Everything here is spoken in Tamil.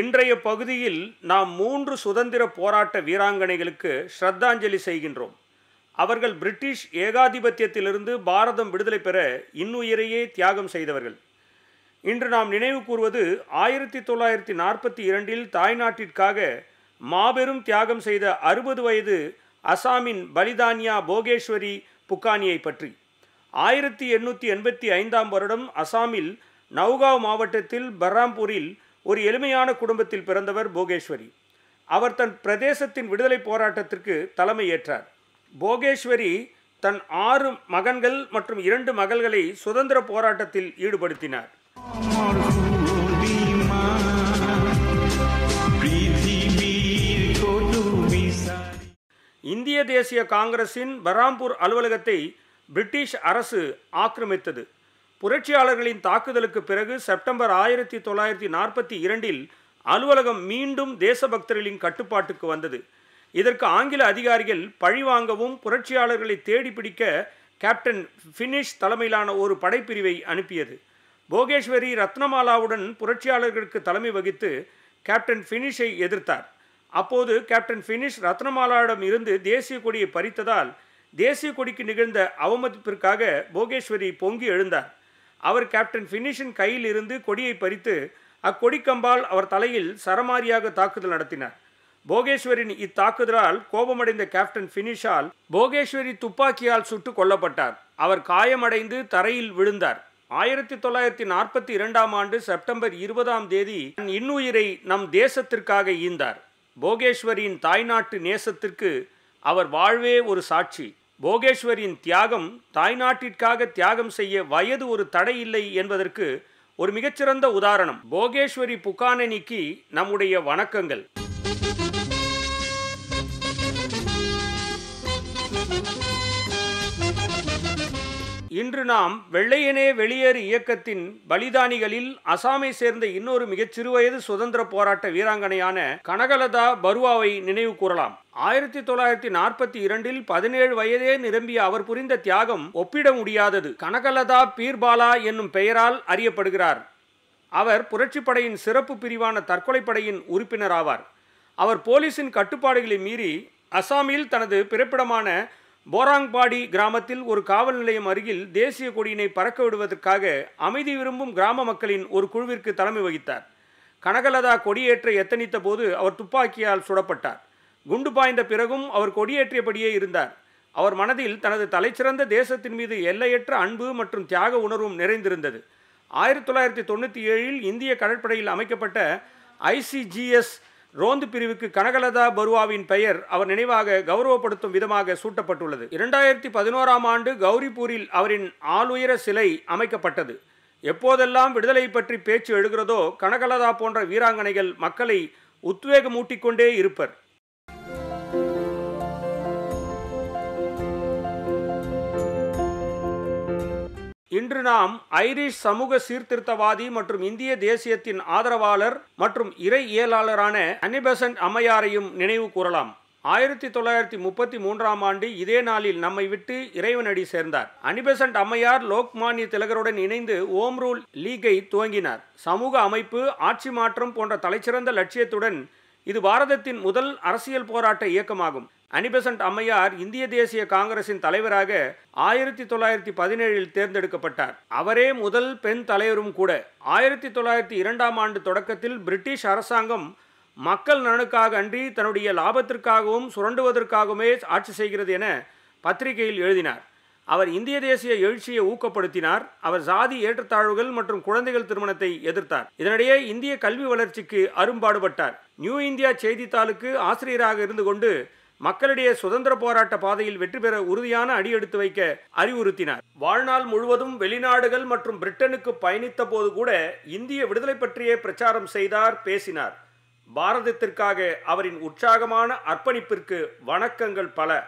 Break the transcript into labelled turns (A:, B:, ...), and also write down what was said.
A: இன்றைய பகுதியில் நாம் மூன்று சுதந்திர போராட்ட வீராங்கனைகளுக்கு ஸ்ரத்தாஞ்சலி செய்கின்றோம் அவர்கள் பிரிட்டிஷ் ஏகாதிபத்தியத்திலிருந்து பாரதம் விடுதலை பெற இன்னுயிரையே தியாகம் செய்தவர்கள் இன்று நாம் நினைவு கூறுவது ஆயிரத்தி தொள்ளாயிரத்தி நாற்பத்தி இரண்டில் தாய்நாட்டிற்காக மாபெரும் தியாகம் செய்த அறுபது வயது அசாமின் பலிதானியா போகேஸ்வரி புக்கானியை பற்றி ஆயிரத்தி எண்ணூற்றி எண்பத்தி ஐந்தாம் வருடம் அசாமில் நவ்காவ் மாவட்டத்தில் பர்ராம்பூரில் ஒரு எளிமையான குடும்பத்தில் பிறந்தவர் போகேஸ்வரி அவர் தன் பிரதேசத்தின் விடுதலை போராட்டத்திற்கு தலைமை ஏற்றார் போகேஸ்வரி தன் ஆறு மகன்கள் மற்றும் இரண்டு மகள்களை சுதந்திர போராட்டத்தில் ஈடுபடுத்தினார் இந்திய தேசிய காங்கிரசின் பராம்பூர் அலுவலகத்தை பிரிட்டிஷ் அரசு ஆக்கிரமித்தது புரட்சியாளர்களின் தாக்குதலுக்கு பிறகு செப்டம்பர் ஆயிரத்தி தொள்ளாயிரத்தி நாற்பத்தி இரண்டில் அலுவலகம் மீண்டும் தேசபக்தர்களின் கட்டுப்பாட்டுக்கு வந்தது இதற்கு ஆங்கில அதிகாரிகள் பழிவாங்கவும் புரட்சியாளர்களை தேடி பிடிக்க கேப்டன் ஃபினிஷ் தலைமையிலான ஒரு படைப்பிரிவை அனுப்பியது போகேஸ்வரி ரத்னமாலாவுடன் புரட்சியாளர்களுக்கு தலைமை வகித்து கேப்டன் ஃபினிஷை எதிர்த்தார் அப்போது கேப்டன் ஃபினிஷ் ரத்னமாலாவிடம் இருந்து தேசிய கொடியை பறித்ததால் தேசிய கொடிக்கு நிகழ்ந்த அவமதிப்பிற்காக போகேஸ்வரி பொங்கி எழுந்தார் அவர் கேப்டன் ஃபினிஷின் கையில் இருந்து கொடியை பறித்து அக்கொடிக்கம்பால் அவர் தலையில் சரமாரியாக தாக்குதல் நடத்தினார் போகேஸ்வரின் இத்தாக்குதலால் கோபமடைந்த கேப்டன் ஃபினிஷால் போகேஸ்வரி துப்பாக்கியால் சுட்டு கொல்லப்பட்டார் அவர் காயமடைந்து தரையில் விழுந்தார் ஆயிரத்தி தொள்ளாயிரத்தி நாற்பத்தி இரண்டாம் ஆண்டு செப்டம்பர் இருபதாம் தேதி தன் இன்னுயிரை நம் தேசத்திற்காக ஈந்தார் போகேஸ்வரியின் தாய்நாட்டு நேசத்திற்கு அவர் வாழ்வே ஒரு சாட்சி போகேஸ்வரியின் தியாகம் தாய்நாட்டிற்காக தியாகம் செய்ய வயது ஒரு தடை இல்லை என்பதற்கு ஒரு மிகச்சிறந்த உதாரணம் போகேஸ்வரி புகானனிக்கு நம்முடைய வணக்கங்கள் இன்று நாம் வெள்ளையனே வெளியேறு இயக்கத்தின் பலிதானிகளில் அசாமை சேர்ந்த இன்னொரு மிகச் சிறுவயது சுதந்திர போராட்ட வீராங்கனையான கனகலதா பருவாவை நினைவு கூறலாம் ஆயிரத்தி தொள்ளாயிரத்தி நாற்பத்தி இரண்டில் பதினேழு வயதே நிரம்பிய அவர் புரிந்த தியாகம் ஒப்பிட முடியாதது கனகலதா பீர்பாலா என்னும் பெயரால் அறியப்படுகிறார் அவர் புரட்சிப்படையின் சிறப்பு பிரிவான தற்கொலைப்படையின் உறுப்பினர் ஆவார் அவர் போலீசின் கட்டுப்பாடுகளை மீறி அசாமில் தனது பிறப்பிடமான போராங்பாடி கிராமத்தில் ஒரு காவல் நிலையம் அருகில் தேசிய கொடியினை பறக்க விடுவதற்காக அமைதி விரும்பும் கிராம மக்களின் ஒரு குழுவிற்கு தலைமை வகித்தார் கனகலதா கொடியேற்ற எத்தனித்த போது அவர் துப்பாக்கியால் சுடப்பட்டார் குண்டு பாய்ந்த பிறகும் அவர் கொடியேற்றியபடியே இருந்தார் அவர் மனதில் தனது தலைச்சிறந்த தேசத்தின் மீது எல்லையற்ற அன்பு மற்றும் தியாக உணர்வும் நிறைந்திருந்தது ஆயிரத்தி தொள்ளாயிரத்தி தொண்ணூற்றி ஏழில் இந்திய கடற்படையில் அமைக்கப்பட்ட ஐசிஜிஎஸ் ரோந்து பிரிவுக்கு கனகலதா பருவாவின் பெயர் அவர் நினைவாக கௌரவப்படுத்தும் விதமாக சூட்டப்பட்டுள்ளது இரண்டாயிரத்தி பதினோராம் ஆண்டு கௌரிபூரில் அவரின் ஆளுயர சிலை அமைக்கப்பட்டது எப்போதெல்லாம் விடுதலை பற்றி பேச்சு எழுகிறதோ கனகலதா போன்ற வீராங்கனைகள் மக்களை உத்வேகமூட்டிக்கொண்டே இருப்பர் இன்று நாம் ஐரிஷ் சமூக சீர்திருத்தவாதி மற்றும் இந்திய தேசியத்தின் ஆதரவாளர் மற்றும் இறை இயலாளரான அனிபெசன்ட் அம்மையாரையும் நினைவு கூறலாம் ஆயிரத்தி தொள்ளாயிரத்தி முப்பத்தி மூன்றாம் ஆண்டு இதே நாளில் நம்மை விட்டு இறைவனடி சேர்ந்தார் அனிபசன்ட் அம்மையார் லோக்மானிய திலகருடன் இணைந்து ஓம் ரூல் லீகை துவங்கினார் சமூக அமைப்பு ஆட்சி மாற்றம் போன்ற தலைச்சிறந்த லட்சியத்துடன் இது பாரதத்தின் முதல் அரசியல் போராட்ட இயக்கமாகும் அனிபெசன்ட் அம்மையார் இந்திய தேசிய காங்கிரசின் தலைவராக ஆயிரத்தி தொள்ளாயிரத்தி பதினேழில் தேர்ந்தெடுக்கப்பட்டார் அவரே முதல் பெண் தலைவரும் கூட ஆயிரத்தி தொள்ளாயிரத்தி இரண்டாம் ஆண்டு தொடக்கத்தில் பிரிட்டிஷ் அரசாங்கம் மக்கள் நலனுக்காக அன்றி தன்னுடைய லாபத்திற்காகவும் சுரண்டுவதற்காகவுமே ஆட்சி செய்கிறது என பத்திரிகையில் எழுதினார் அவர் இந்திய தேசிய எழுச்சியை ஊக்கப்படுத்தினார் அவர் சாதி ஏற்றத்தாழ்வுகள் மற்றும் குழந்தைகள் திருமணத்தை எதிர்த்தார் இதனிடையே இந்திய கல்வி வளர்ச்சிக்கு அரும்பாடுபட்டார் நியூ இந்தியா செய்தித்தாளுக்கு ஆசிரியராக இருந்து கொண்டு மக்களிடையே சுதந்திர போராட்ட பாதையில் வெற்றி பெற உறுதியான அடியெடுத்து வைக்க அறிவுறுத்தினார் வாழ்நாள் முழுவதும் வெளிநாடுகள் மற்றும் பிரிட்டனுக்கு பயணித்த போது கூட இந்திய விடுதலை பற்றியே பிரச்சாரம் செய்தார் பேசினார் பாரதத்திற்காக அவரின் உற்சாகமான அர்ப்பணிப்பிற்கு வணக்கங்கள் பல